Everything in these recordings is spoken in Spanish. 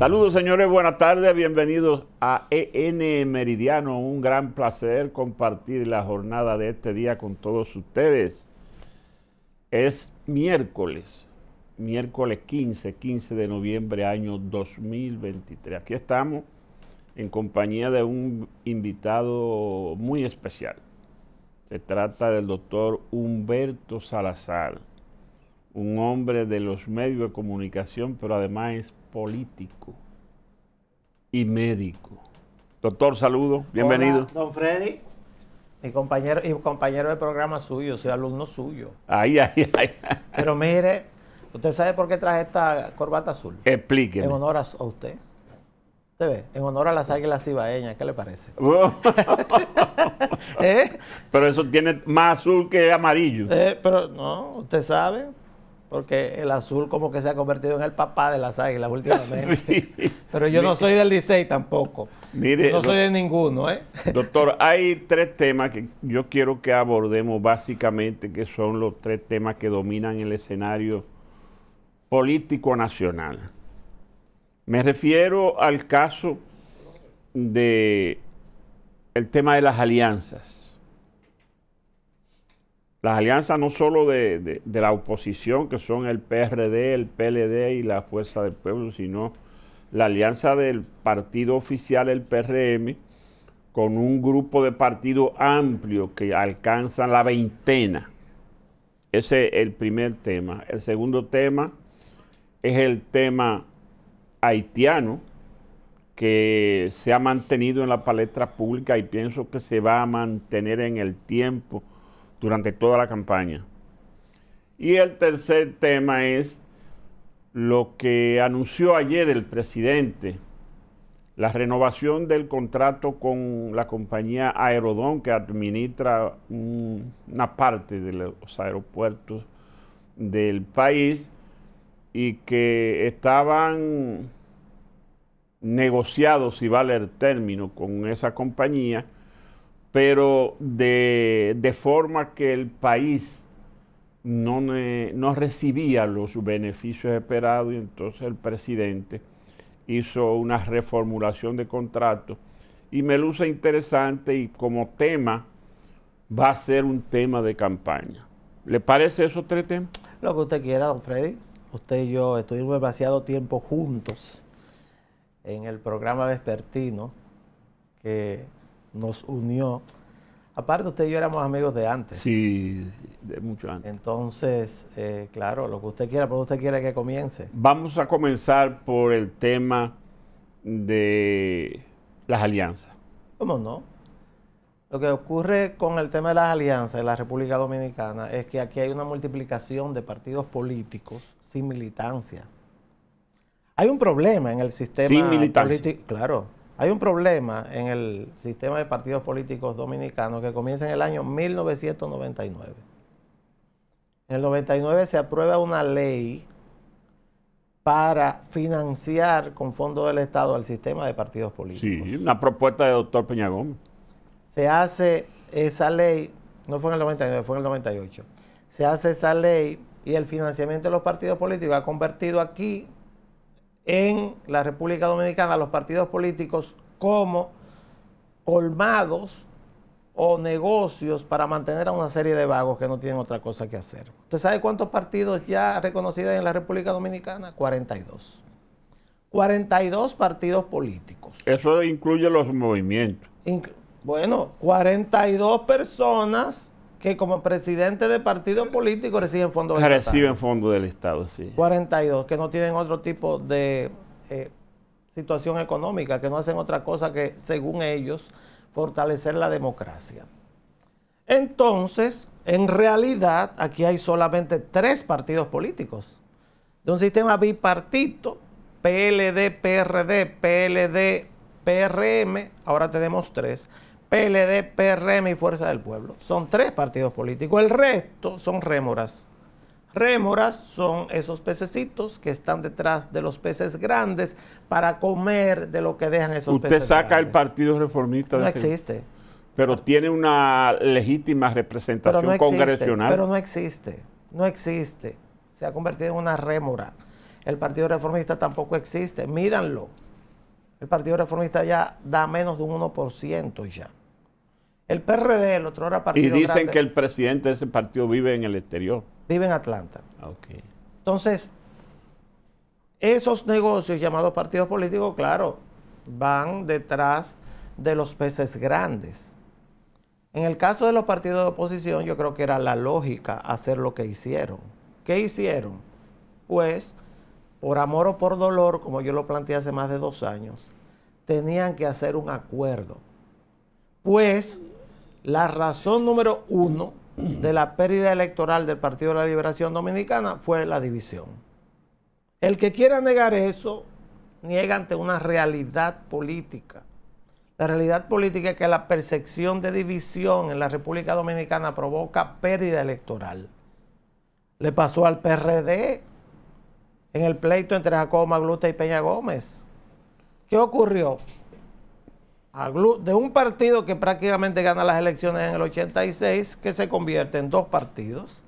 Saludos señores, buenas tardes, bienvenidos a EN Meridiano. Un gran placer compartir la jornada de este día con todos ustedes. Es miércoles, miércoles 15, 15 de noviembre año 2023. Aquí estamos en compañía de un invitado muy especial. Se trata del doctor Humberto Salazar, un hombre de los medios de comunicación, pero además político y médico. Doctor, saludo, bienvenido. don Freddy. Mi compañero y compañero del programa suyo, soy alumno suyo. Ay, ay, ay. Pero mire, ¿usted sabe por qué traje esta corbata azul? Explíqueme. En honor a, usted. ¿Usted ve? En honor a las águilas cibaeñas, ¿qué le parece? Oh. ¿Eh? Pero eso tiene más azul que amarillo. Eh, pero no, usted sabe porque el azul como que se ha convertido en el papá de las águilas últimamente. Pero yo no soy del Licey tampoco. no soy de ninguno, ¿eh? Doctor, hay tres temas que yo quiero que abordemos básicamente, que son los tres temas que dominan el escenario político nacional. Me refiero al caso de el tema de las alianzas las alianzas no solo de, la oposición, que son el PRD, el PLD y la Fuerza del Pueblo, sino la alianza del partido oficial, el PRM, con un grupo de partidos amplio que alcanza la veintena. Ese es el primer tema. El segundo tema es el tema haitiano, que se ha mantenido en la palestra pública y pienso que se va a mantener en el tiempo durante toda la campaña. Y el tercer tema es lo que anunció ayer el presidente, la renovación del contrato con la compañía Aerodón, que administra una parte de los aeropuertos del país y que estaban negociados, si vale el término, con esa compañía pero de, forma que el país no, recibía los beneficios esperados y entonces el presidente hizo una reformulación de contrato y me luce interesante y como tema va a ser un tema de campaña. ¿Le parece eso, tres temas? Lo que usted quiera, don Freddy. Usted y yo estuvimos demasiado tiempo juntos en el programa vespertino que nos unió. Aparte, usted y yo éramos amigos de antes. Sí, de mucho antes. Entonces, eh, claro, lo que usted quiera, pero usted quiere que comience. Vamos a comenzar por el tema de las alianzas. ¿Cómo no? Lo que ocurre con el tema de las alianzas en la República Dominicana es que aquí hay una multiplicación de partidos políticos sin militancia. Hay un problema en el sistema político. Claro, hay un problema en el sistema de partidos políticos dominicanos que comienza en el año 1999. En el 99 se aprueba una ley para financiar con fondos del Estado al sistema de partidos políticos. Sí, una propuesta de doctor Peñagón. Se hace esa ley, no fue en el 99, fue en el 98. Se hace esa ley y el financiamiento de los partidos políticos ha convertido aquí en la República Dominicana los partidos políticos como colmados o negocios para mantener a una serie de vagos que no tienen otra cosa que hacer. ¿Usted sabe cuántos partidos ya reconocidos en la República Dominicana? 42. 42 partidos políticos. Eso incluye los movimientos. bueno, 42 personas que como presidente de partido político reciben fondos del Estado. Reciben fondos del Estado, sí. 42, que no tienen otro tipo de eh, situación económica, que no hacen otra cosa que, según ellos, fortalecer la democracia. Entonces, en realidad, aquí hay solamente tres partidos políticos. De un sistema bipartito, PLD, PRD, PLD, PRM, ahora tenemos tres PLD, PRM y Fuerza del Pueblo. Son tres partidos políticos. El resto son rémoras. Rémoras son esos pececitos que están detrás de los peces grandes para comer de lo que dejan esos peces peces. Usted saca el Partido Reformista de No existe. Pero tiene una legítima representación congresional. pero no existe. No existe. Se ha convertido en una rémora. El Partido Reformista tampoco existe. Mídanlo. El Partido Reformista ya da menos de un 1% ya. El PRD, el otro era partido. Y dicen que el presidente de ese partido vive en el exterior. Vive en Atlanta. Ah, okay. Entonces, esos negocios llamados partidos políticos, claro, van detrás de los peces grandes. En el caso de los partidos de oposición, yo creo que era la lógica hacer lo que hicieron. ¿Qué hicieron? Pues, por amor o por dolor, como yo lo planteé hace más de dos años, tenían que hacer un acuerdo. Pues la razón número uno de la pérdida electoral del Partido de la Liberación Dominicana fue la división. El que quiera negar eso, niega ante una realidad política. La realidad política es que la percepción de división en la República Dominicana provoca pérdida electoral. Le pasó al PRD en el pleito entre Jacobo Magluta y Peña Gómez. ¿Qué ocurrió? de un partido que prácticamente gana las elecciones en el 86, que se convierte en dos partidos.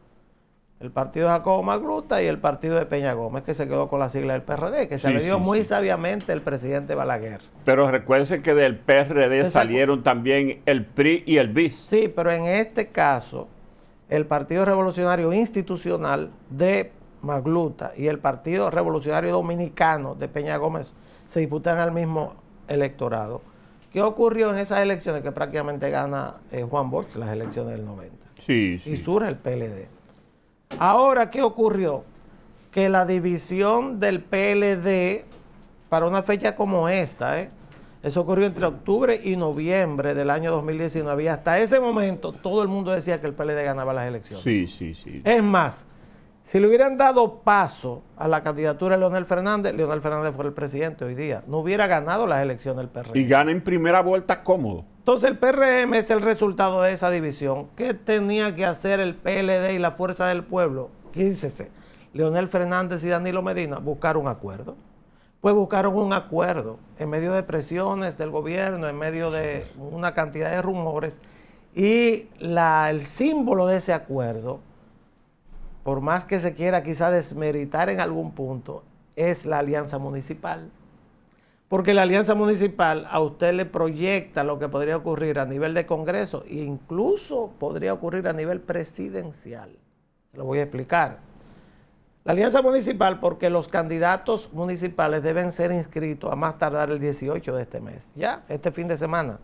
El partido de Jacobo Magluta y el partido de Peña Gómez, que se quedó con la sigla del PRD, que se le dio muy sabiamente el presidente Balaguer. Pero recuerden que del PRD salieron también el PRI y el BIS. Sí, pero en este caso, el Partido Revolucionario Institucional de Magluta y el Partido Revolucionario Dominicano de Peña Gómez se disputan al mismo electorado ¿Qué ocurrió en esas elecciones que prácticamente gana eh, Juan Bosch, las elecciones del 90? Sí, sí. Y surge el PLD. Ahora, ¿qué ocurrió? Que la división del PLD, para una fecha como esta, ¿eh? eso ocurrió entre octubre y noviembre del año 2019. Y hasta ese momento todo el mundo decía que el PLD ganaba las elecciones. Sí, sí, sí. Es más, si le hubieran dado paso a la candidatura de Leonel Fernández, Leonel Fernández fue el presidente hoy día. No hubiera ganado las elecciones del PRM. Y gana en primera vuelta cómodo. Entonces el PRM es el resultado de esa división. ¿Qué tenía que hacer el PLD y la Fuerza del Pueblo? Quícese. Leonel Fernández y Danilo Medina buscar un acuerdo. Pues buscaron un acuerdo en medio de presiones del gobierno, en medio de una cantidad de rumores. Y la, el símbolo de ese acuerdo por más que se quiera quizá desmeritar en algún punto, es la alianza municipal. Porque la alianza municipal a usted le proyecta lo que podría ocurrir a nivel de Congreso e incluso podría ocurrir a nivel presidencial. Se lo voy a explicar. La alianza municipal porque los candidatos municipales deben ser inscritos a más tardar el 18 de este mes, ya, este fin de semana.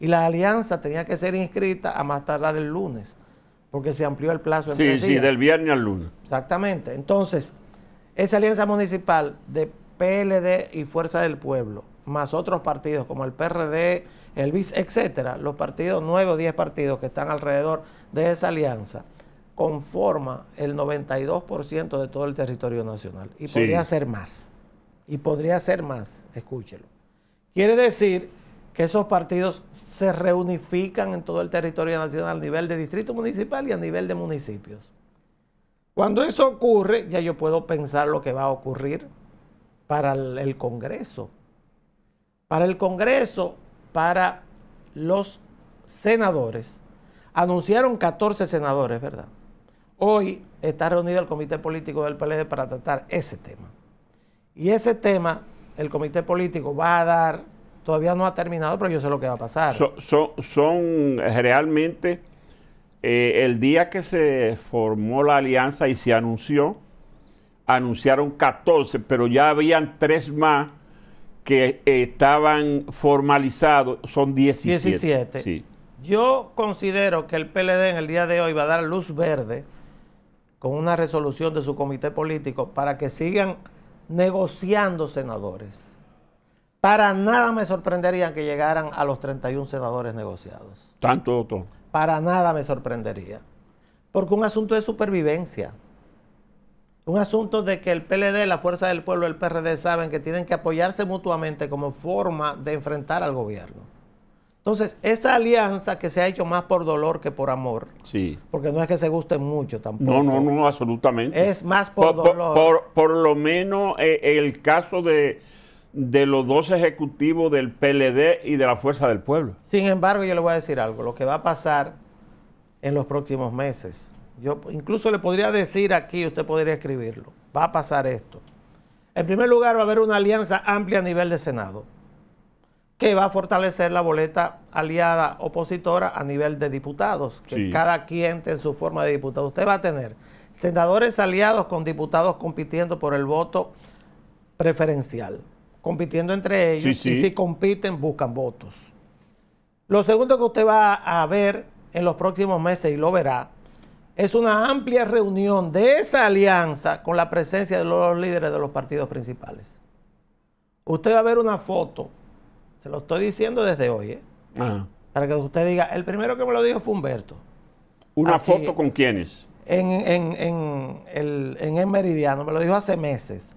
Y la alianza tenía que ser inscrita a más tardar el lunes porque se amplió el plazo. En sí, sí, sí, del viernes al lunes. Exactamente. Entonces, esa alianza municipal de PLD y Fuerza del Pueblo, más otros partidos como el PRD, el BIS, etcétera, los partidos, nueve o diez partidos que están alrededor de esa alianza, conforma el 92% de todo el territorio nacional. Y podría ser más. Y podría ser más, escúchelo. Quiere decir que esos partidos se reunifican en todo el territorio nacional a nivel de distrito municipal y a nivel de municipios. Cuando eso ocurre, ya yo puedo pensar lo que va a ocurrir para el Congreso. Para el Congreso, para los senadores. Anunciaron 14 senadores, ¿verdad? Hoy está reunido el Comité Político del PLD para tratar ese tema. Y ese tema, el Comité Político va a dar Todavía no ha terminado, pero yo sé lo que va a pasar. son realmente eh, el día que se formó la alianza y se anunció, anunciaron 14, pero ya habían tres más que estaban formalizados, son 17. 17. Yo considero que el PLD en el día de hoy va a dar luz verde con una resolución de su comité político para que sigan negociando senadores. Para nada me sorprendería que llegaran a los 31 senadores negociados. Tanto, doctor. Para nada me sorprendería. Porque un asunto de supervivencia. Un asunto de que el PLD, la Fuerza del Pueblo, el PRD saben que tienen que apoyarse mutuamente como forma de enfrentar al gobierno. Entonces, esa alianza que se ha hecho más por dolor que por amor. Sí. Porque no es que se guste mucho tampoco. No, no, no, absolutamente. Es más por, dolor. Por, lo menos eh, el caso de de los dos ejecutivos del PLD y de la Fuerza del Pueblo. Sin embargo, yo le voy a decir algo, lo que va a pasar en los próximos meses. Yo incluso le podría decir aquí, usted podría escribirlo, va a pasar esto. En primer lugar, va a haber una alianza amplia a nivel de Senado, que va a fortalecer la boleta aliada opositora a nivel de diputados, que cada quien en su forma de diputado. Usted va a tener senadores aliados con diputados compitiendo por el voto preferencial compitiendo entre ellos. Y si compiten, buscan votos. Lo segundo que usted va a ver en los próximos meses, y lo verá, es una amplia reunión de esa alianza con la presencia de los líderes de los partidos principales. Usted va a ver una foto, se lo estoy diciendo desde hoy, ¿eh? para que usted diga, el primero que me lo dijo fue Humberto. ¿Una foto con quiénes? En, en, en, el, en el Meridiano, me lo dijo hace meses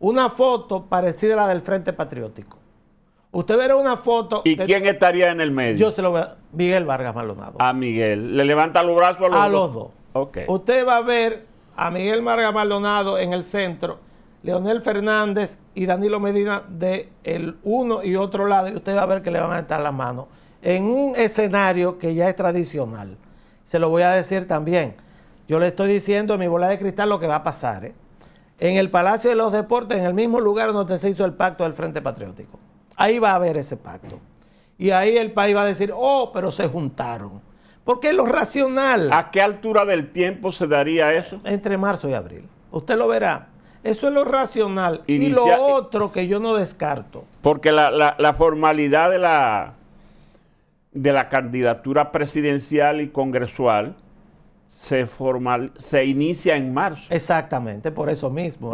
una foto parecida a la del Frente Patriótico. Usted verá una foto. ¿Y quién estaría en el medio? Yo se lo voy Miguel Vargas Maldonado. A Miguel. ¿Le levanta los brazos a los dos? A los dos. Usted va a ver a Miguel Vargas Maldonado en el centro, Leonel Fernández y Danilo Medina de el uno y otro lado, y usted va a ver que le van a estar las manos en un escenario que ya es tradicional. Se lo voy a decir también. Yo le estoy diciendo en mi bola de cristal lo que va a pasar. ¿eh? en el Palacio de los Deportes, en el mismo lugar donde se hizo el pacto del Frente Patriótico. Ahí va a haber ese pacto. Y ahí el país va a decir, oh, pero se juntaron. Porque es lo racional. ¿A qué altura del tiempo se daría eso? Entre marzo y abril. Usted lo verá. Eso es lo racional. Y lo otro que yo no descarto. Porque la, formalidad de la, de la candidatura presidencial y congresual se, formal, se inicia en marzo. Exactamente, por eso mismo.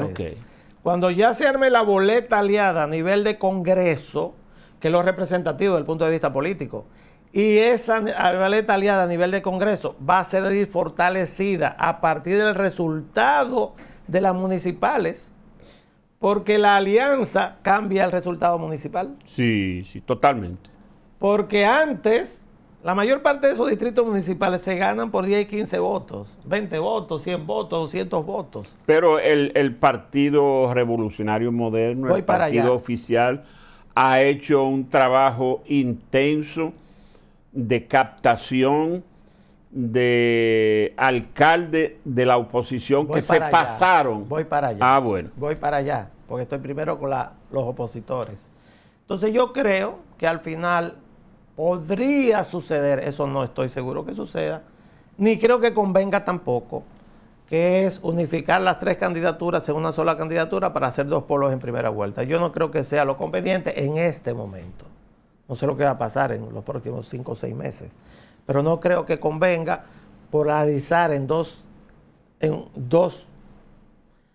Cuando ya se arme la boleta aliada a nivel de Congreso, que es lo representativo desde punto de vista político, y esa boleta aliada a nivel de Congreso va a ser fortalecida a partir del resultado de las municipales, porque la alianza cambia el resultado municipal. Sí, sí, totalmente. Porque antes la mayor parte de esos distritos municipales se ganan por 10 y 15 votos, 20 votos, 100 votos, 200 votos. Pero el, Partido Revolucionario Moderno, el Partido Oficial, ha hecho un trabajo intenso de captación de alcaldes de la oposición que se pasaron. Voy para allá. Ah, bueno. Voy para allá, porque estoy primero con los opositores. Entonces yo creo que al final Podría suceder, eso no estoy seguro que suceda, ni creo que convenga tampoco, que es unificar las tres candidaturas en una sola candidatura para hacer dos polos en primera vuelta. Yo no creo que sea lo conveniente en este momento. No sé lo que va a pasar en los próximos cinco o seis meses, pero no creo que convenga polarizar en dos, en dos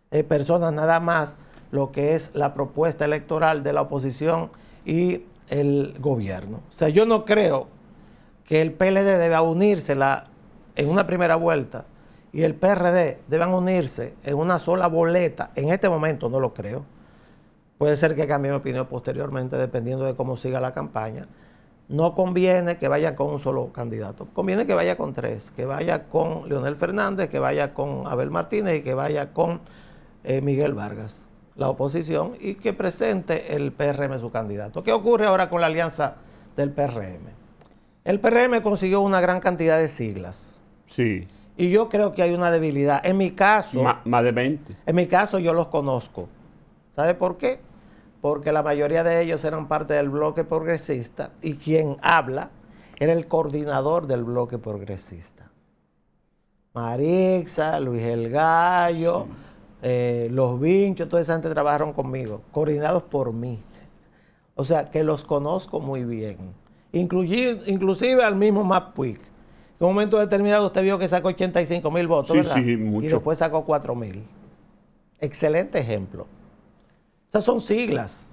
eh, personas nada más lo que es la propuesta electoral de la oposición y el gobierno. O sea, yo no creo que el PLD deba unirse en una primera vuelta y el PRD deban unirse en una sola boleta. En este momento no lo creo. Puede ser que cambie mi opinión posteriormente, dependiendo de cómo siga la campaña. No conviene que vaya con un solo candidato. Conviene que vaya con tres. Que vaya con Leonel Fernández, que vaya con Abel Martínez y que vaya con eh, Miguel Vargas la oposición y que presente el PRM su candidato. ¿Qué ocurre ahora con la alianza del PRM? El PRM consiguió una gran cantidad de siglas. Sí. Y yo creo que hay una debilidad. En mi caso... más, de 20. En mi caso yo los conozco. ¿Sabe por qué? Porque la mayoría de ellos eran parte del bloque progresista y quien habla era el coordinador del bloque progresista. Marixa, Luis El Gallo, eh, los vinchos, toda esa gente trabajaron conmigo, coordinados por mí. O sea, que los conozco muy bien. Inclusive, inclusive al mismo Mapuic. En un momento determinado usted vio que sacó 85 mil votos, ¿verdad? mucho. Y después sacó 4 mil. Excelente ejemplo. Esas son siglas.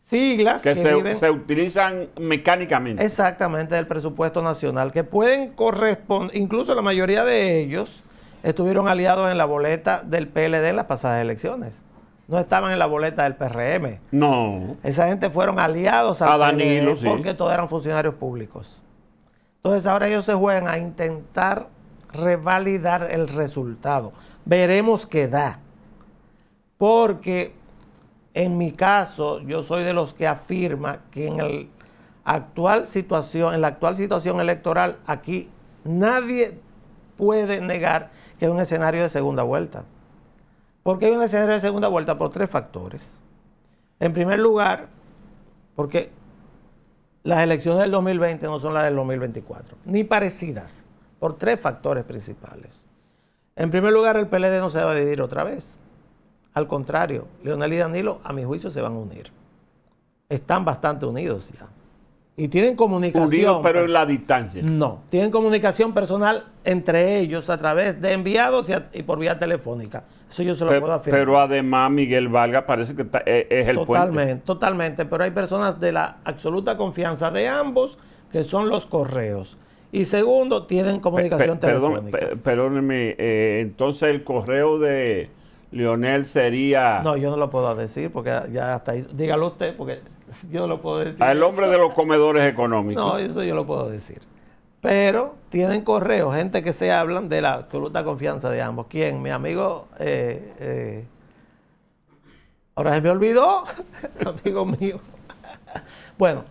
Siglas que, se, se, utilizan mecánicamente. Exactamente, del presupuesto nacional, que pueden corresponder, incluso la mayoría de ellos estuvieron aliados en la boleta del PLD en las pasadas elecciones. No estaban en la boleta del PRM. No. Esa gente fueron aliados a, Danilo, porque todos eran funcionarios públicos. Entonces ahora ellos se juegan a intentar revalidar el resultado. Veremos qué da. Porque en mi caso, yo soy de los que afirma que en el actual situación, en la actual situación electoral, aquí nadie puede negar que es un escenario de segunda vuelta. ¿Por qué hay un escenario de segunda vuelta? Por tres factores. En primer lugar, porque las elecciones del 2020 no son las del 2024, ni parecidas, por tres factores principales. En primer lugar, el PLD no se va a dividir otra vez. Al contrario, Leonel y Danilo, a mi juicio, se van a unir. Están bastante unidos ya y tienen comunicación. Unidos, pero en la distancia. No, tienen comunicación personal entre ellos a través de enviados y, por vía telefónica. Eso yo se lo puedo afirmar. Pero además Miguel Valga parece que e-, es, el totalmente, puente. Totalmente, pero hay personas de la absoluta confianza de ambos que son los correos. Y segundo, tienen comunicación telefónica. perdóneme, eh, entonces el correo de Leonel sería... No, yo no lo puedo decir porque ya está ahí. Dígalo usted porque... yo lo puedo decir. Al hombre de los comedores económicos. No, eso yo lo puedo decir. Pero tienen correos, gente que se hablan de la absoluta confianza de ambos. ¿Quién? Mi amigo. Eh, eh, ahora se me olvidó, amigo mío. bueno,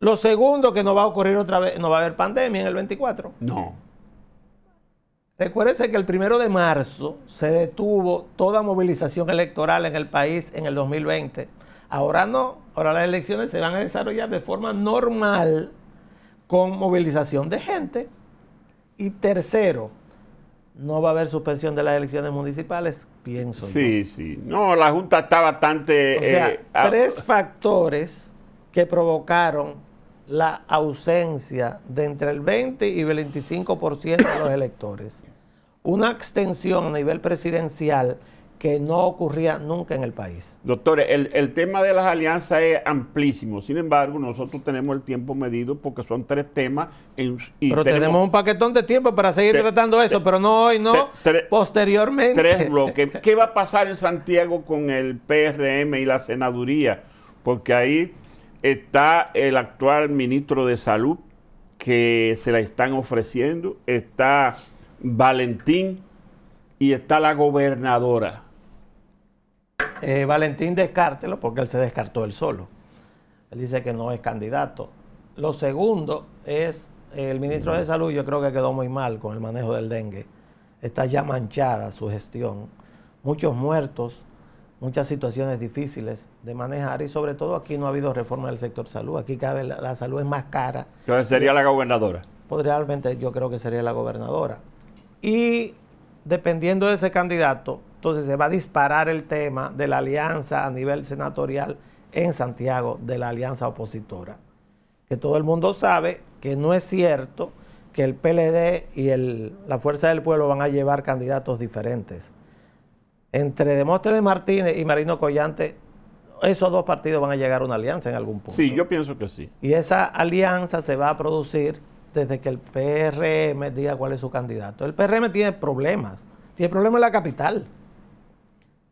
lo segundo que no va a ocurrir otra vez, no va a haber pandemia en el 24. No. Recuérdense que el primero de marzo se detuvo toda movilización electoral en el país en el 2020 Ahora no, ahora las elecciones se van a desarrollar de forma normal con movilización de gente. Y tercero, no va a haber suspensión de las elecciones municipales, pienso. Sí, yo. sí. No, la Junta está bastante... O sea, eh, tres factores que provocaron la ausencia de entre el 20 y el 25% de los electores. Una extensión a nivel presidencial que no ocurría nunca en el país. Doctores, el, tema de las alianzas es amplísimo, sin embargo, nosotros tenemos el tiempo medido porque son tres temas. y pero tenemos, un paquetón de tiempo para seguir tratando eso, pero no hoy, no, posteriormente. Tres bloques. ¿Qué va a pasar en Santiago con el PRM y la senaduría? Porque ahí está el actual ministro de Salud que se la están ofreciendo, está Valentín y está la gobernadora. Eh, Valentín descártelo porque él se descartó él solo. Él dice que no es candidato. Lo segundo es el ministro de Salud, yo creo que quedó muy mal con el manejo del dengue. Está ya manchada su gestión. Muchos muertos, muchas situaciones difíciles de manejar y sobre todo aquí no ha habido reforma del sector salud. Aquí cabe la, salud es más cara. Entonces sería la gobernadora. Podría, yo creo que sería la gobernadora. Y dependiendo de ese candidato, entonces se va a disparar el tema de la alianza a nivel senatorial en Santiago de la alianza opositora. Que todo el mundo sabe que no es cierto que el PLD y el, la Fuerza del Pueblo van a llevar candidatos diferentes. Entre Demóstenes Martínez y Marino Collante, esos dos partidos van a llegar a una alianza en algún punto. Sí, yo pienso que sí. Y esa alianza se va a producir desde que el PRM diga cuál es su candidato. El PRM tiene problemas, tiene problemas en la capital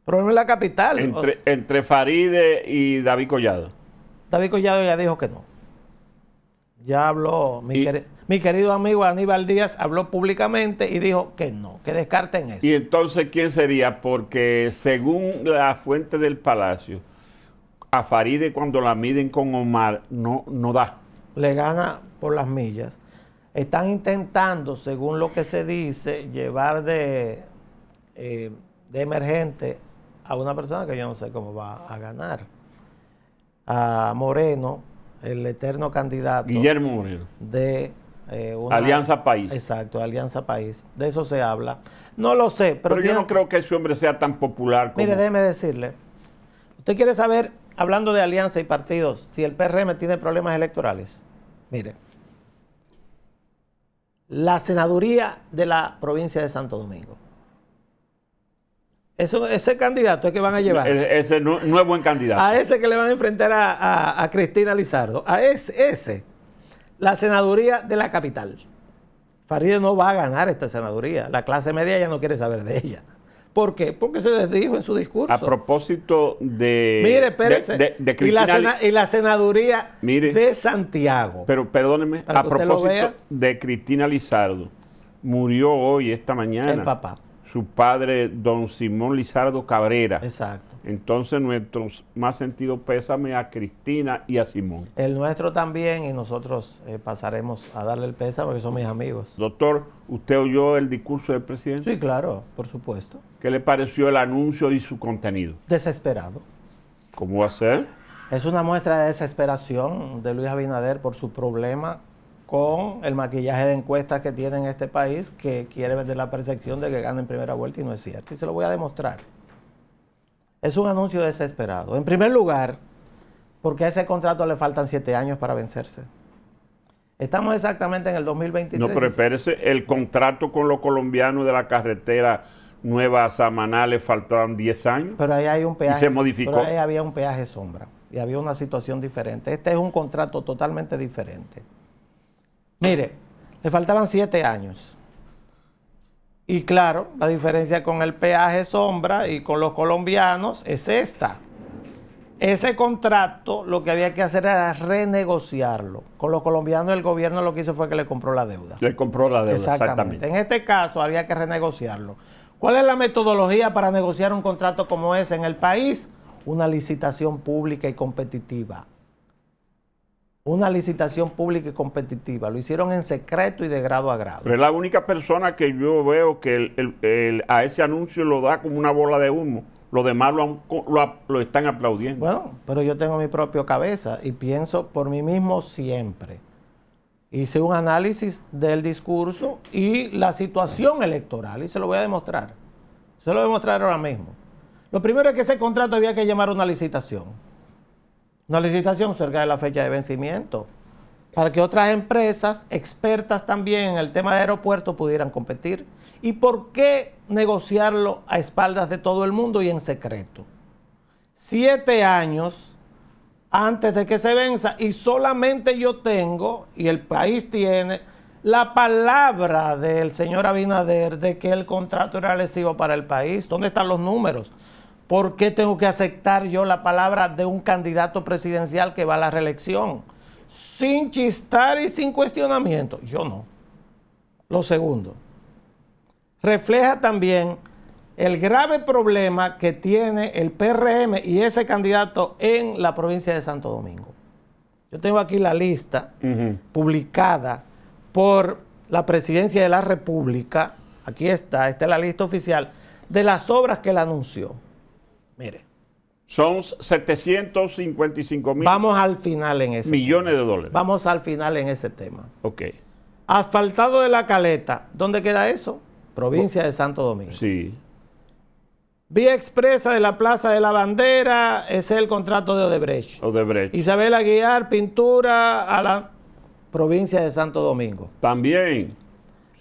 Problema en la capital. Entre, entre Faride y David Collado. David Collado ya dijo que no. Ya habló, mi, querido amigo Aníbal Díaz habló públicamente y dijo que no, que descarten eso. ¿Y entonces quién sería? Porque según la fuente del Palacio, a Faride cuando la miden con Omar no, no da. Le gana por las millas. Están intentando, según lo que se dice, llevar de, eh, de emergente a una persona que yo no sé cómo va a ganar. A Moreno, el eterno candidato. Guillermo Moreno. De eh, Alianza País. Exacto, Alianza País. De eso se habla. No lo sé, pero. pero yo no creo que ese hombre sea tan popular como. Mire, déjeme decirle. ¿Usted quiere saber, hablando de alianza y partidos, si el PRM tiene problemas electorales? Mire. La senaduría de la provincia de Santo Domingo ese candidato es que van a llevar. Ese no, es buen candidato. A ese que le van a enfrentar a, Cristina Lizardo. A ese, la senaduría de la capital. Farideh no va a ganar esta senaduría. La clase media ya no quiere saber de ella. ¿Por qué? Porque se les dijo en su discurso. A propósito de. Mire, y, la senaduría mire, de Santiago. Pero perdóneme, a propósito de Cristina Lizardo, murió hoy, esta mañana. El papá su padre, don Simón Lizardo Cabrera. Exacto. Entonces, nuestros más sentido pésame a Cristina y a Simón. El nuestro también, y nosotros eh, pasaremos a darle el pésame, porque son mis amigos. Doctor, ¿usted oyó el discurso del presidente? Sí, claro, por supuesto. ¿Qué le pareció el anuncio y su contenido? Desesperado. ¿Cómo va a ser? Es una muestra de desesperación de Luis Abinader por su problema con el maquillaje de encuestas que tiene en este país que quiere vender la percepción de que gana en primera vuelta y no es cierto. Y se lo voy a demostrar. Es un anuncio desesperado. En primer lugar, porque a ese contrato le faltan siete años para vencerse. Estamos exactamente en el 2023. No, pero el contrato con los colombianos de la carretera nueva Samaná le faltaban 10 años. Pero ahí hay un peaje. Y modificó. ahí había un peaje sombra y había una situación diferente. Este es un contrato totalmente diferente. Mire, le faltaban siete años. Y claro, la diferencia con el peaje sombra y con los colombianos es esta. Ese contrato lo que había que hacer era renegociarlo. Con los colombianos el gobierno lo que hizo fue que le compró la deuda. Le compró la deuda, exactamente. exactamente. En este caso había que renegociarlo. ¿Cuál es la metodología para negociar un contrato como ese en el país? Una licitación pública y competitiva una licitación pública y competitiva. Lo hicieron en secreto y de grado a grado. Pero es la única persona que yo veo que a ese anuncio lo da como una bola de humo. Los demás lo, lo, están aplaudiendo. Bueno, pero yo tengo mi propia cabeza y pienso por mí mismo siempre. Hice un análisis del discurso y la situación electoral y se lo voy a demostrar. Se lo voy a demostrar ahora mismo. Lo primero es que ese contrato había que llamar una licitación una licitación cerca de la fecha de vencimiento, para que otras empresas expertas también en el tema de aeropuertos pudieran competir. ¿Y por qué negociarlo a espaldas de todo el mundo y en secreto? Siete años antes de que se venza y solamente yo tengo, y el país tiene, la palabra del señor Abinader de que el contrato era lesivo para el país. ¿Dónde están los números? ¿Por qué tengo que aceptar yo la palabra de un candidato presidencial que va a la reelección? Sin chistar y sin cuestionamiento. Yo no. Lo segundo, refleja también el grave problema que tiene el PRM y ese candidato en la provincia de Santo Domingo. Yo tengo aquí la lista publicada por la Presidencia de la República. Aquí está, esta es la lista oficial de las obras que él anunció. Mire. Son 755 mil. Vamos al final en ese Millones de dólares. Vamos al final en ese tema. Ok. Asfaltado de la caleta. ¿Dónde queda eso? Provincia de Santo Domingo. Sí. Vía expresa de la Plaza de la Bandera, es el contrato de Odebrecht. Odebrecht. Isabel Aguiar, pintura a la provincia de Santo Domingo. También.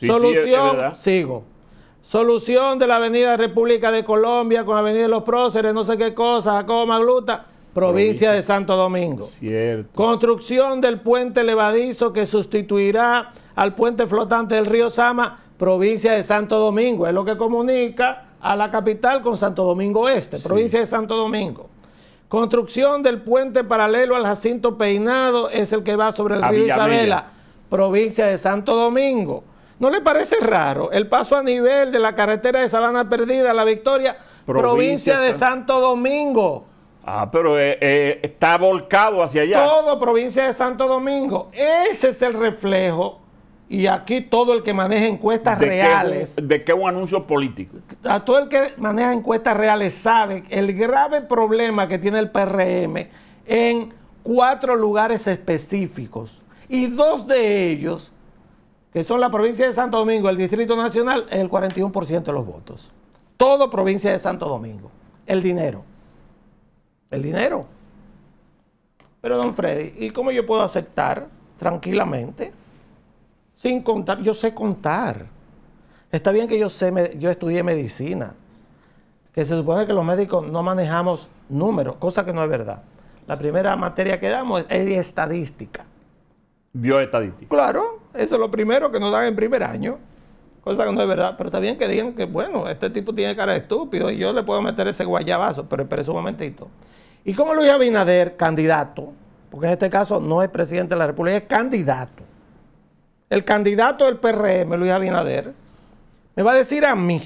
Solución, sigo. Solución de la Avenida República de Colombia con Avenida de los Próceres, no sé qué cosa, Jacobo Magluta, provincia, de Santo Domingo. Cierto. Construcción del puente levadizo que sustituirá al puente flotante del río Sama, provincia de Santo Domingo. Es lo que comunica a la capital con Santo Domingo Este, provincia de Santo Domingo. Construcción del puente paralelo al Jacinto Peinado es el que va sobre el río Isabela, provincia de Santo Domingo ¿No le parece raro el paso a nivel de la carretera de Sabana Perdida, la Victoria, provincia, de Santo Domingo? Ah, pero eh, eh, está volcado hacia allá. Todo provincia de Santo Domingo. Ese es el reflejo. Y aquí todo el que maneja encuestas reales. ¿De qué un anuncio político? todo el que maneja encuestas reales sabe el grave problema que tiene el PRM en cuatro lugares específicos. Y dos de ellos que son la provincia de Santo Domingo, el Distrito Nacional, es el 41% de los votos. Todo provincia de Santo Domingo. El dinero. El dinero. Pero don Freddy, ¿y cómo yo puedo aceptar tranquilamente? Sin contar, yo sé contar. Está bien que yo, sé, yo estudié medicina, que se supone que los médicos no manejamos números, cosa que no es verdad. La primera materia que damos es estadística bioestadística. Claro, eso es lo primero que nos dan en primer año. Cosa que no es verdad. Pero está bien que digan que, bueno, este tipo tiene cara de estúpido y yo le puedo meter ese guayabazo, pero espere un momentito. Y cómo Luis Abinader, candidato, porque en este caso no es presidente de la República, es candidato. El candidato del PRM, Luis Abinader, me va a decir a mí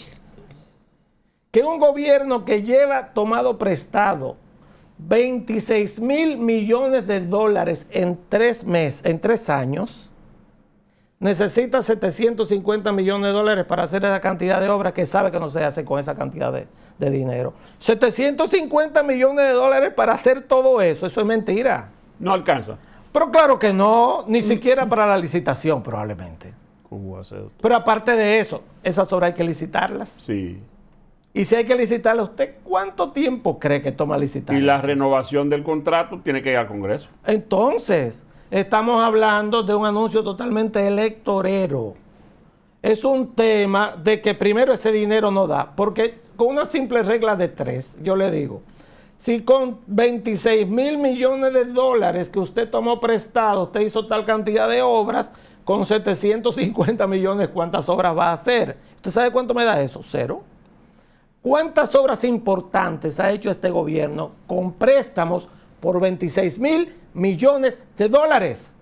que un gobierno que lleva tomado prestado 26 mil millones de dólares en tres meses, en tres años, necesita 750 millones de dólares para hacer esa cantidad de obras que sabe que no se hace con esa cantidad de, dinero. 750 millones de dólares para hacer todo eso, eso es mentira. No alcanza. Pero claro que no, ni mm. siquiera para la licitación probablemente. Pero aparte de eso, esas obras hay que licitarlas. Sí. Y si hay que a ¿usted cuánto tiempo cree que toma licitar? Y la renovación del contrato tiene que ir al Congreso. Entonces, estamos hablando de un anuncio totalmente electorero. Es un tema de que primero ese dinero no da, porque con una simple regla de tres, yo le digo, si con 26 mil millones de dólares que usted tomó prestado, usted hizo tal cantidad de obras, con 750 millones, ¿cuántas obras va a hacer? ¿Usted sabe cuánto me da eso? Cero. ¿Cuántas obras importantes ha hecho este gobierno con préstamos por 26 mil millones de dólares?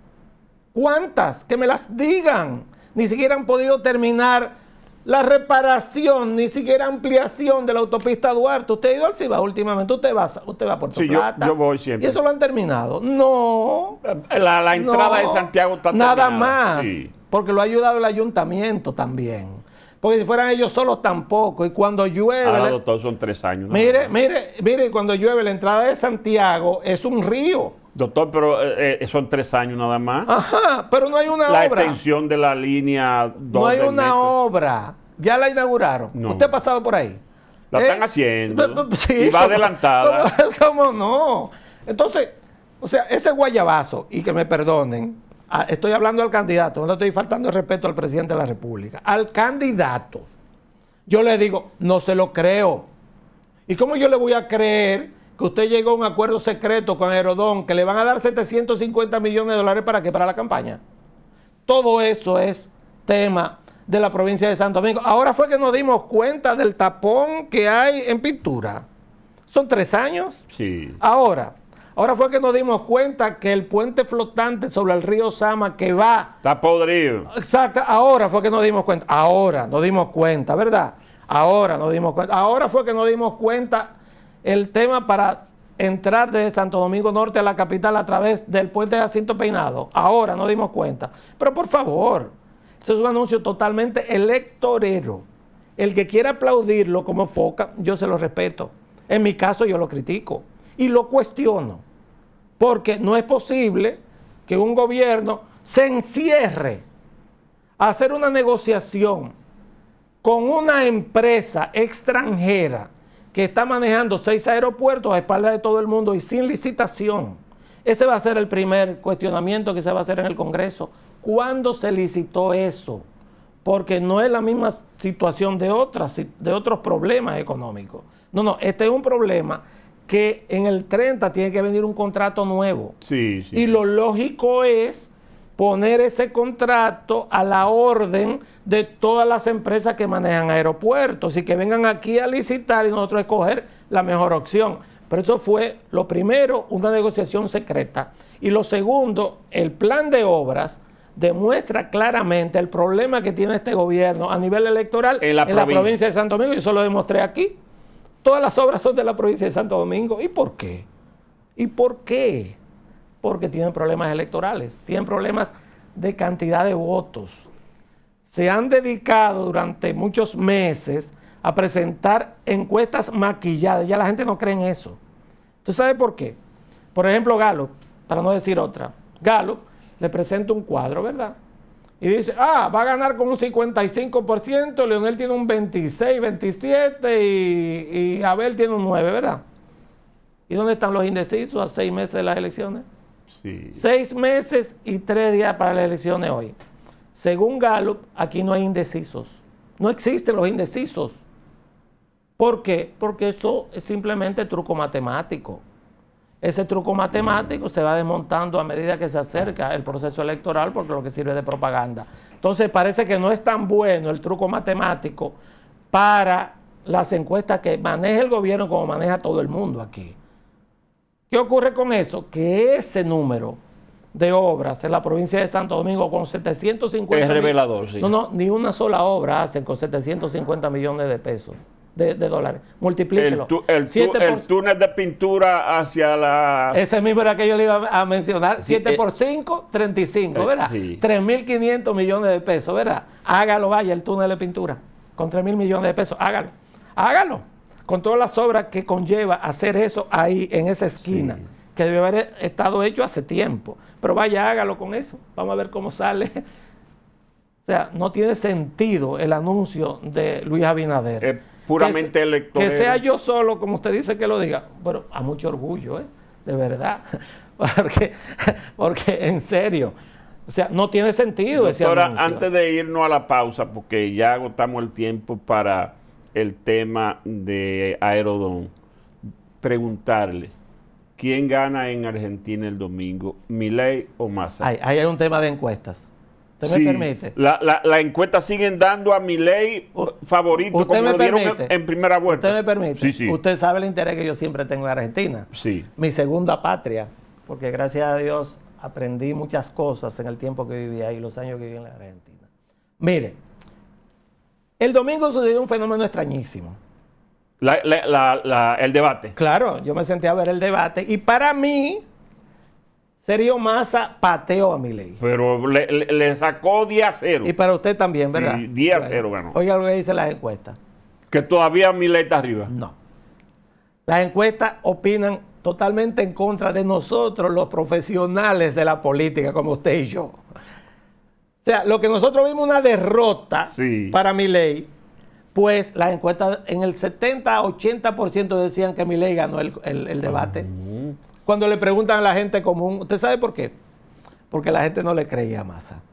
¿Cuántas? Que me las digan. Ni siquiera han podido terminar la reparación, ni siquiera ampliación de la autopista Duarte. Usted ha ido al Ciba últimamente, usted va, usted va a Puerto Plata. Yo, voy siempre. Y eso lo han terminado. No. La, entrada de Santiago está Nada más. Porque lo ha ayudado el ayuntamiento también. Porque si fueran ellos solos tampoco. Y cuando llueve. Ahora, doctor, son tres años. Mire, mire, mire, cuando llueve, la entrada de Santiago es un río. Doctor, pero eh, eh, son tres años nada más. Ajá, pero no hay una obra. La extensión de la línea No hay una obra. Ya la inauguraron. ¿Usted ha pasado por ahí? La ¿Eh? están haciendo. y va adelantada. adelantada. como no? Entonces, o sea, ese guayabazo, y que me perdonen, Ah, estoy hablando al candidato, no estoy faltando el respeto al presidente de la República, al candidato, yo le digo, no se lo creo. ¿Y cómo yo le voy a creer que usted llegó a un acuerdo secreto con Herodón, que le van a dar 750 millones de dólares para que para la campaña? Todo eso es tema de la provincia de Santo Domingo. Ahora fue que nos dimos cuenta del tapón que hay en pintura. Son tres años. Sí. Ahora, Ahora fue que nos dimos cuenta que el puente flotante sobre el río Sama que va... Está podrido. Exacto, ahora fue que nos dimos cuenta. Ahora nos dimos cuenta, ¿verdad? Ahora nos dimos cuenta. Ahora fue que nos dimos cuenta el tema para entrar desde Santo Domingo Norte a la capital a través del puente de Jacinto Peinado. Ahora nos dimos cuenta. Pero por favor, ese es un anuncio totalmente electorero. El que quiera aplaudirlo como foca, yo se lo respeto. En mi caso yo lo critico y lo cuestiono porque no es posible que un gobierno se encierre a hacer una negociación con una empresa extranjera que está manejando seis aeropuertos a espaldas de todo el mundo y sin licitación. Ese va a ser el primer cuestionamiento que se va a hacer en el Congreso. ¿Cuándo se licitó eso? Porque no es la misma situación de, otras, de otros problemas económicos. No, no, este es un problema que en el 30 tiene que venir un contrato nuevo. Sí, sí. Y lo lógico es poner ese contrato a la orden de todas las empresas que manejan aeropuertos y que vengan aquí a licitar y nosotros escoger la mejor opción. Pero eso fue lo primero, una negociación secreta. Y lo segundo, el plan de obras demuestra claramente el problema que tiene este gobierno a nivel electoral en la, provincia. la provincia de Santo Domingo, y eso lo demostré aquí. Todas las obras son de la provincia de Santo Domingo. ¿Y por qué? ¿Y por qué? Porque tienen problemas electorales, tienen problemas de cantidad de votos. Se han dedicado durante muchos meses a presentar encuestas maquilladas. Ya la gente no cree en eso. ¿Tú sabes por qué? Por ejemplo, Galo, para no decir otra. Galo le presenta un cuadro, ¿verdad? y dice, ah, va a ganar con un 55%, Leonel tiene un 26, 27 y, Abel tiene un 9, ¿verdad? ¿Y dónde están los indecisos a seis meses de las elecciones? Sí. Seis meses y tres días para las elecciones hoy. Según Gallup, aquí no hay indecisos. No existen los indecisos. ¿Por qué? Porque eso es simplemente truco matemático. Ese truco matemático se va desmontando a medida que se acerca el proceso electoral porque lo que sirve de propaganda. Entonces parece que no es tan bueno el truco matemático para las encuestas que maneja el gobierno como maneja todo el mundo aquí. ¿Qué ocurre con eso? Que ese número de obras en la provincia de Santo Domingo con 750 es revelador, sí. No, no, ni una sola obra hacen con 750 millones de pesos de, dólares. Multiplíquelo. El, túnel de pintura hacia la... Ese mismo era que yo le iba a mencionar. 7 eh, por 5, 35, eh, ¿verdad? 3.500 millones de pesos, ¿verdad? Hágalo, vaya, el túnel de pintura. Con 3.000 millones de pesos, hágalo. Hágalo. Con todas las obras que conlleva hacer eso ahí, en esa esquina. que debe haber estado hecho hace tiempo. Pero vaya, hágalo con eso. Vamos a ver cómo sale. O sea, no tiene sentido el anuncio de Luis Abinader. Eh, puramente electoral. Que sea yo solo, como usted dice que lo diga, pero a mucho orgullo, ¿eh? de verdad, porque, porque en serio. O sea, no tiene sentido Doctora, ahora antes de irnos a la pausa, porque ya agotamos el tiempo para el tema de Aerodón, preguntarle, ¿quién gana en Argentina el domingo, Milei o Massa? Ahí hay un tema de encuestas. ¿Usted me permite? La, encuesta siguen dando a mi ley favorito como lo dieron en, primera vuelta. ¿Usted me permite? Usted sabe el interés que yo siempre tengo en Argentina. Sí. Mi segunda patria, porque gracias a Dios aprendí muchas cosas en el tiempo que viví ahí, los años que viví en la Argentina. Mire, el domingo sucedió un fenómeno extrañísimo. el debate. Claro, yo me senté a ver el debate y para mí Sergio Massa pateó a mi Pero le, sacó 10 a 0. Y para usted también, ¿verdad? 10 0 ganó. Oiga lo que dice las encuestas. Que todavía mi está arriba. No. Las encuestas opinan totalmente en contra de nosotros, los profesionales de la política, como usted y yo. O sea, lo que nosotros vimos una derrota para mi pues las encuestas en el 70-80% decían que mi ganó el, debate. Ah, cuando le preguntan a la gente común, ¿usted sabe por qué? Porque la gente no le creía a Massa.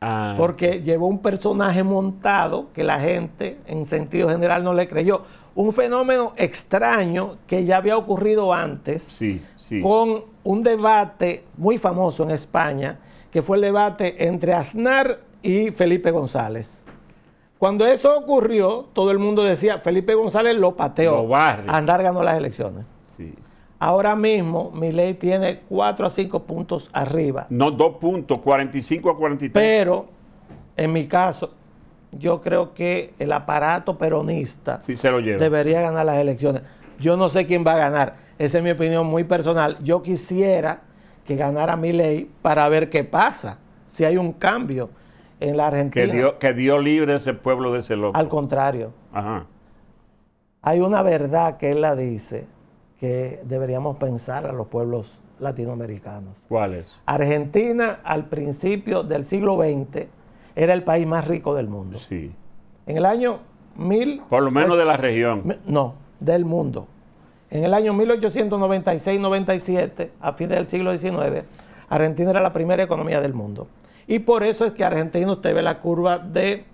Ah. Porque llevó un personaje montado que la gente en sentido general no le creyó. Un fenómeno extraño que ya había ocurrido antes sí, sí. con un debate muy famoso en España, que fue el debate entre Aznar y Felipe González. Cuando eso ocurrió, todo el mundo decía, Felipe González lo pateó. Andar ganó las elecciones. Ahora mismo, mi ley tiene 4 a 5 puntos arriba. No, 2 puntos, 45 a 43. Pero, en mi caso, yo creo que el aparato peronista sí, se lo debería ganar las elecciones. Yo no sé quién va a ganar. Esa es mi opinión muy personal. Yo quisiera que ganara mi ley para ver qué pasa, si hay un cambio en la Argentina. Que dio, que dio libre ese pueblo de ese loco. Al contrario. Ajá. Hay una verdad que él la dice que deberíamos pensar a los pueblos latinoamericanos. ¿Cuáles? Argentina al principio del siglo XX era el país más rico del mundo. Sí. En el año 1000... Por lo menos de la región. No, del mundo. En el año 1896-97, a fines del siglo XIX, Argentina era la primera economía del mundo. Y por eso es que Argentina, usted ve la curva de,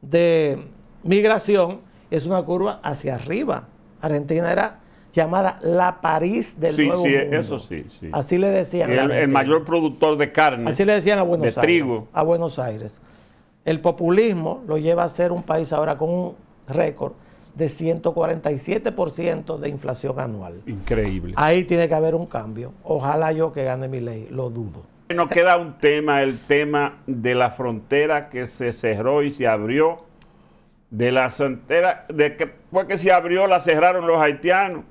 de migración, es una curva hacia arriba. Argentina era llamada La París del Nuevo sí, Eso sí, sí. Así le decían. El, el, mayor productor de carne. Así le decían a Buenos Aires. Trigo. A Buenos Aires. El populismo lo lleva a ser un país ahora con un récord de 147% de inflación anual. Increíble. Ahí tiene que haber un cambio. Ojalá yo que gane mi ley, lo dudo. Nos queda un tema, el tema de la frontera que se cerró y se abrió. De la frontera, de que, porque se abrió, la cerraron los haitianos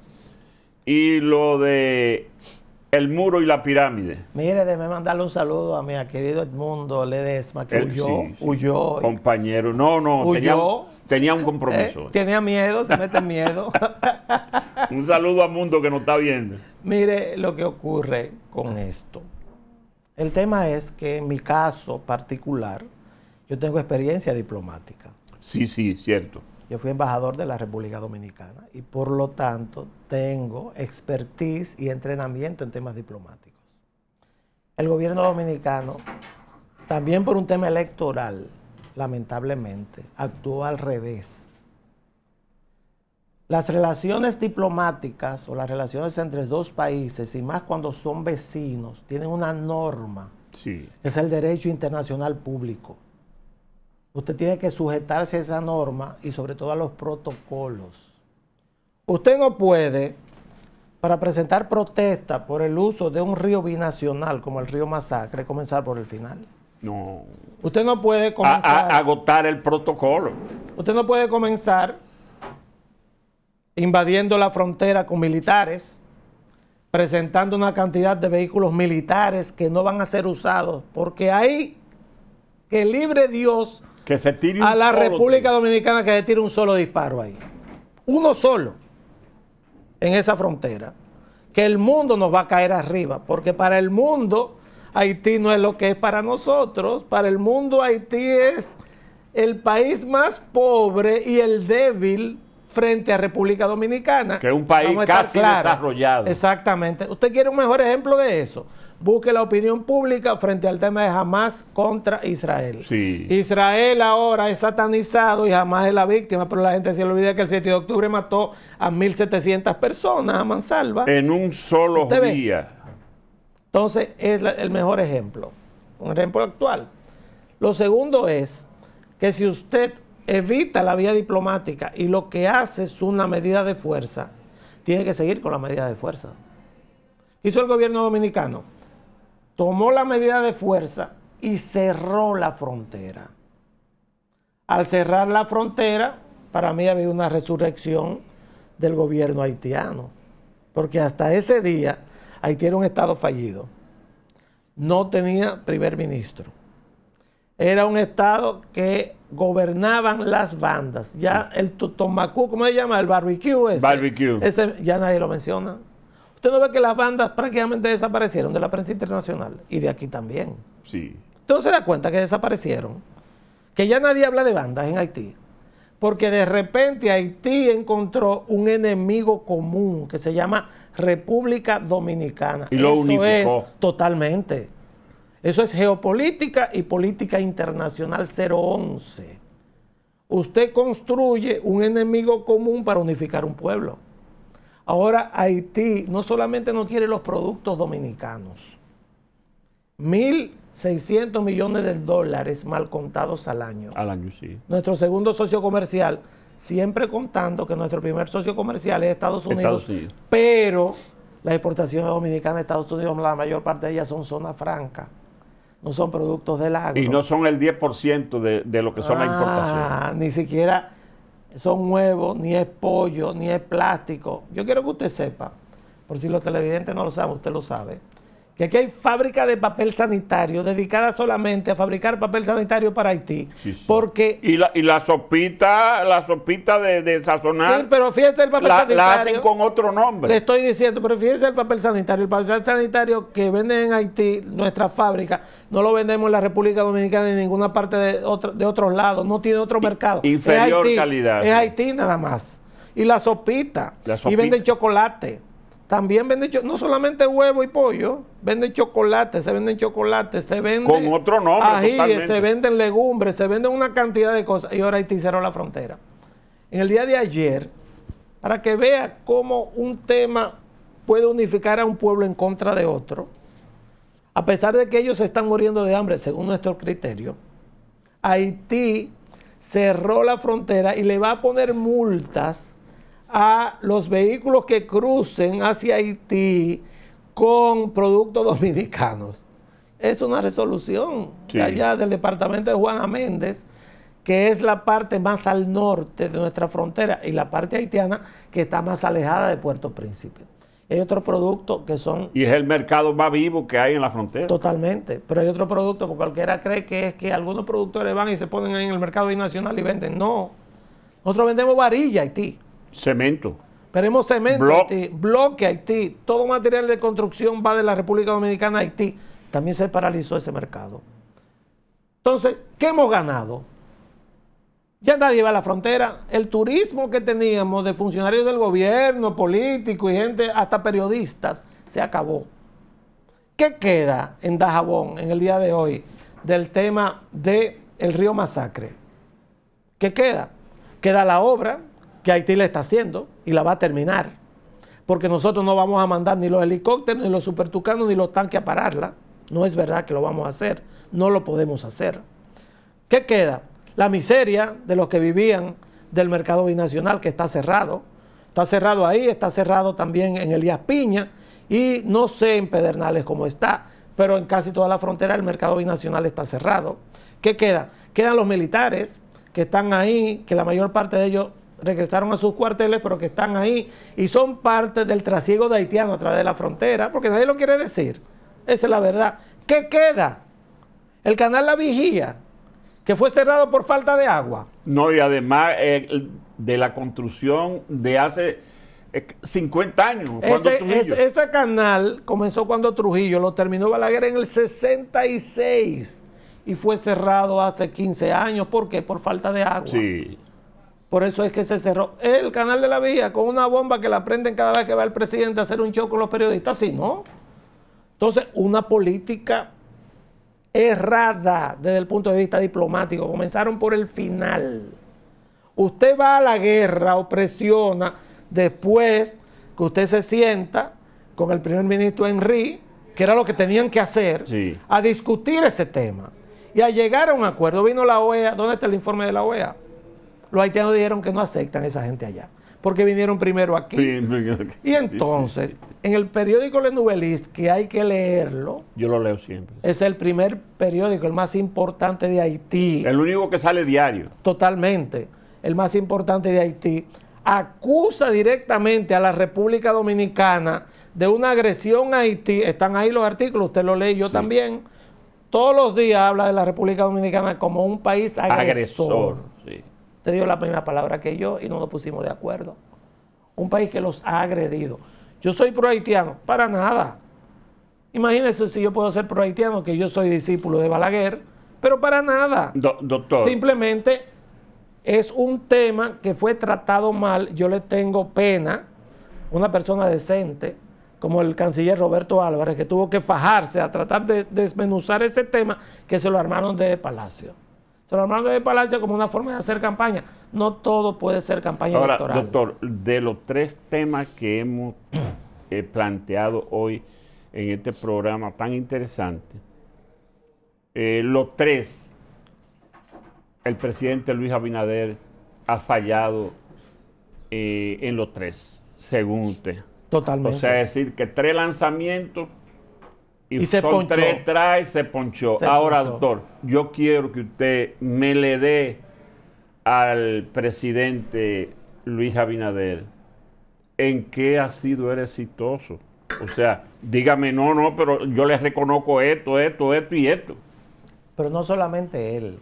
y lo de el muro y la pirámide. Mire, déjeme mandarle un saludo a mi querido Edmundo Ledesma, que huyó, huyó. Compañero, no, no, Tenía, tenía un compromiso. Eh, tenía miedo, se mete miedo. un saludo a Mundo que no está viendo. Mire lo que ocurre con esto. El tema es que en mi caso particular, yo tengo experiencia diplomática. Sí, sí, cierto. Yo fui embajador de la República Dominicana y por lo tanto tengo expertise y entrenamiento en temas diplomáticos. El gobierno dominicano, también por un tema electoral, lamentablemente, actuó al revés. Las relaciones diplomáticas o las relaciones entre dos países, y más cuando son vecinos, tienen una norma, sí. es el derecho internacional público. Usted tiene que sujetarse a esa norma y sobre todo a los protocolos. Usted no puede, para presentar protesta por el uso de un río binacional como el río Masacre, comenzar por el final. No. Usted no puede comenzar. agotar el protocolo. Usted no puede comenzar invadiendo la frontera con militares, presentando una cantidad de vehículos militares que no van a ser usados, porque ahí que libre Dios se a la República Dominicana que se tire un solo disparo ahí. Uno solo. En esa frontera. Que el mundo nos va a caer arriba. Porque para el mundo, Haití no es lo que es para nosotros. Para el mundo, Haití es el país más pobre y el débil frente a República Dominicana. Que es un país casi desarrollado. Exactamente. ¿Usted quiere un mejor ejemplo de eso? busque la opinión pública frente al tema de jamás contra Israel. Israel ahora es satanizado y jamás es la víctima, pero la gente se le olvida que el 7 de octubre mató a 1.700 personas a Mansalva. En un solo día. Entonces es el mejor ejemplo, un ejemplo actual. Lo segundo es que si usted evita la vía diplomática y lo que hace es una medida de fuerza, tiene que seguir con la medida de fuerza. Hizo el gobierno dominicano tomó la medida de fuerza y cerró la frontera. Al cerrar la frontera, para mí había una resurrección del gobierno haitiano, porque hasta ese día Haití era un estado fallido. No tenía primer ministro. Era un estado que gobernaban las bandas. Ya el tomacú, ¿cómo se llama? El barbecue ese. Barbecue. Ese ya nadie lo menciona. Usted no ve que las bandas prácticamente desaparecieron de la prensa internacional y de aquí también. Sí. Entonces se da cuenta que desaparecieron, que ya nadie habla de bandas en Haití, porque de repente Haití encontró un enemigo común que se llama República Dominicana. Y lo unificó. totalmente. Eso es geopolítica y política internacional 011. Usted construye un enemigo común para unificar un pueblo. Ahora Haití no solamente no quiere los productos dominicanos, 1.600 millones de dólares mal contados al año. Al año, sí. Nuestro segundo socio comercial, siempre contando que nuestro primer socio comercial es Estados Unidos, Estados Unidos. pero las exportaciones dominicanas de Estados Unidos, la mayor parte de ellas son zona franca no son productos del agro. Y no son el 10% de, de, lo que son las ah, importaciones. Ni siquiera son huevos, ni es pollo, ni es plástico. Yo quiero que usted sepa, por si los televidentes no lo saben, usted lo sabe, que aquí hay fábrica de papel sanitario dedicada solamente a fabricar papel sanitario para Haití. Porque y la, y la sopita, la sopita de, de sazonar. Sí, pero fíjense el papel sanitario. La hacen con otro nombre. Le estoy diciendo, pero fíjense el papel sanitario. El papel sanitario que venden en Haití, nuestra fábrica, no lo vendemos en la República Dominicana ni en ninguna parte de, otro, de otros lados. No tiene otro mercado. Inferior es Haití, calidad. Es Haití nada más. Y la sopita. La sopita. Y venden chocolate. También venden, no solamente huevo y pollo, venden chocolate, se venden chocolate, se venden... Con otro nombre, ajíes, se venden legumbres, se venden una cantidad de cosas. Y ahora Haití cerró la frontera. En el día de ayer, para que vea cómo un tema puede unificar a un pueblo en contra de otro, a pesar de que ellos se están muriendo de hambre, según nuestro criterio, Haití cerró la frontera y le va a poner multas a los vehículos que crucen hacia Haití con productos dominicanos. Es una resolución allá del departamento de Juana Méndez, que es la parte más al norte de nuestra frontera y la parte haitiana que está más alejada de Puerto Príncipe. Hay otros productos que son... Y es el mercado más vivo que hay en la frontera. Totalmente. Pero hay otro producto porque cualquiera cree que es que algunos productores van y se ponen en el mercado internacional y venden. No. Nosotros vendemos varilla, Haití. Cemento. Tenemos cemento, bloque Haití, todo material de construcción va de la República Dominicana a Haití. También se paralizó ese mercado. Entonces, ¿qué hemos ganado? Ya nadie va a la frontera. El turismo que teníamos de funcionarios del gobierno, políticos y gente, hasta periodistas, se acabó. ¿Qué queda en Dajabón en el día de hoy del tema del río Masacre? ¿Qué queda? Queda la obra, que Haití la está haciendo y la va a terminar. Porque nosotros no vamos a mandar ni los helicópteros, ni los supertucanos, ni los tanques a pararla. No es verdad que lo vamos a hacer. No lo podemos hacer. ¿Qué queda? La miseria de los que vivían del mercado binacional que está cerrado. Está cerrado ahí, está cerrado también en Elías Piña y no sé en Pedernales cómo está, pero en casi toda la frontera el mercado binacional está cerrado. ¿Qué queda? Quedan los militares que están ahí, que la mayor parte de ellos regresaron a sus cuarteles, pero que están ahí y son parte del trasiego de haitiano a través de la frontera, porque nadie lo quiere decir. Esa es la verdad. ¿Qué queda? El canal La Vigía, que fue cerrado por falta de agua. No, y además eh, de la construcción de hace 50 eh, años. Ese, ese canal comenzó cuando Trujillo, lo terminó Balaguer en el 66 y fue cerrado hace 15 años. ¿Por qué? Por falta de agua. Sí. Por eso es que se cerró el canal de la vía con una bomba que la prenden cada vez que va el presidente a hacer un show con los periodistas, si no. Entonces, una política errada desde el punto de vista diplomático. Comenzaron por el final. Usted va a la guerra o presiona después que usted se sienta con el primer ministro Henry, que era lo que tenían que hacer, a discutir ese tema y a llegar a un acuerdo. Vino la OEA, ¿dónde está el informe de la OEA? Los haitianos dijeron que no aceptan esa gente allá, porque vinieron primero aquí. Y entonces, en el periódico Le Nouvelliste, que hay que leerlo. Yo lo leo siempre. Es el primer periódico, el más importante de Haití. El único que sale diario. Totalmente. El más importante de Haití. Acusa directamente a la República Dominicana de una agresión a Haití. Están ahí los artículos, usted lo lee, yo también. Todos los días habla de la República Dominicana como un país agresor. agresor sí dio la primera palabra que yo y no nos pusimos de acuerdo. Un país que los ha agredido. Yo soy pro para nada. Imagínese si yo puedo ser pro que yo soy discípulo de Balaguer, pero para nada. doctor. Simplemente es un tema que fue tratado mal. Yo le tengo pena. Una persona decente, como el canciller Roberto Álvarez, que tuvo que fajarse a tratar de desmenuzar ese tema que se lo armaron desde Palacio. Se lo armaron de Palacio como una forma de hacer campaña. No todo puede ser campaña electoral. Doctor, de los tres temas que hemos eh, planteado hoy en este programa tan interesante, eh, los tres, el presidente Luis Abinader ha fallado eh, en los tres, según usted. Totalmente. O sea, decir que tres lanzamientos y, se ponchó. Tres se ponchó. Ahora, doctor, yo quiero que usted me le dé al presidente Luis Abinader en qué ha sido el exitoso. O sea, dígame, no, no, pero yo le reconozco esto, esto, esto y esto. Pero no solamente él.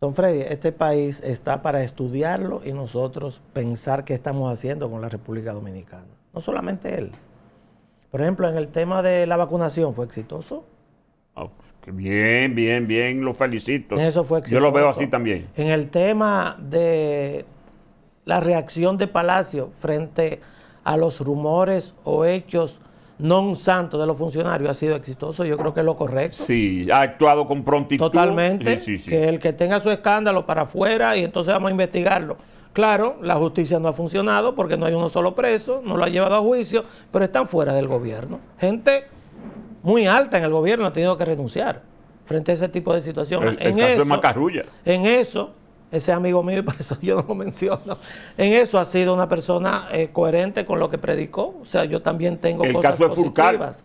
Don Freddy, este país está para estudiarlo y nosotros pensar qué estamos haciendo con la República Dominicana. No solamente él. Por ejemplo, en el tema de la vacunación, ¿fue exitoso? Ah, bien, bien, bien, lo felicito. Eso fue exitoso. Yo lo veo así también. En el tema de la reacción de Palacio frente a los rumores o hechos non santos de los funcionarios ha sido exitoso, yo creo que es lo correcto. Sí, ha actuado con prontitud. Totalmente. Que el que tenga su escándalo para afuera y entonces vamos a investigarlo. Claro, la justicia no ha funcionado porque no hay uno solo preso, no lo ha llevado a juicio, pero están fuera del gobierno. Gente muy alta en el gobierno ha tenido que renunciar frente a ese tipo de situaciones. El, en, caso eso, de en eso, ese amigo mío, y por eso yo no lo menciono, en eso ha sido una persona eh, coherente con lo que predicó. O sea, yo también tengo cosas caso positivas.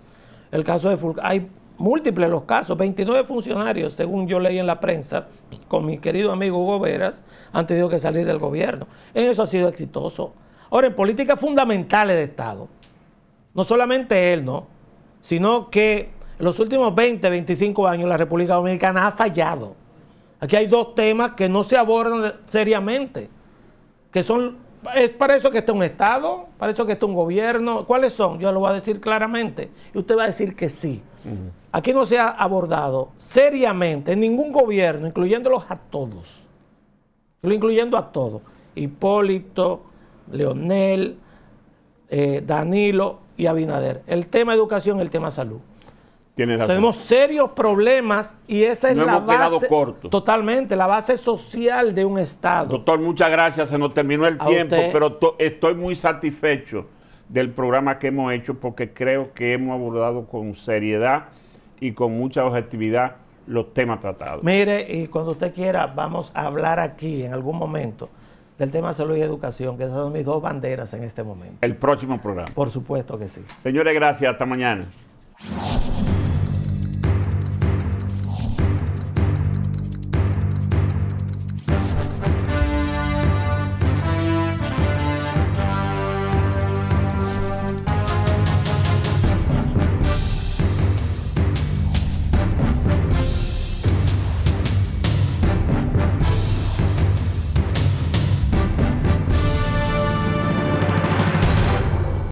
El caso de Fulcar múltiples los casos, 29 funcionarios, según yo leí en la prensa, con mi querido amigo Hugo Veras, han tenido que salir del gobierno. En eso ha sido exitoso. Ahora, en políticas fundamentales de Estado, no solamente él, ¿no? Sino que en los últimos 20, 25 años la República Dominicana ha fallado. Aquí hay dos temas que no se abordan seriamente, que son es para eso que está un Estado, para eso que está un gobierno. ¿Cuáles son? Yo lo voy a decir claramente. Y usted va a decir que sí. Aquí no se ha abordado seriamente ningún gobierno, incluyéndolos a todos. Incluyendo a todos. Hipólito, Leonel, eh, Danilo y Abinader. El tema educación, el tema salud. Tenemos serios problemas y esa es la base. Totalmente, la base social de un Estado. Doctor, muchas gracias. Se nos terminó el tiempo, pero estoy muy satisfecho del programa que hemos hecho porque creo que hemos abordado con seriedad y con mucha objetividad los temas tratados. Mire, y cuando usted quiera, vamos a hablar aquí en algún momento del tema salud y educación, que son mis dos banderas en este momento. El próximo programa. Por supuesto que sí. Señores, gracias. Hasta mañana.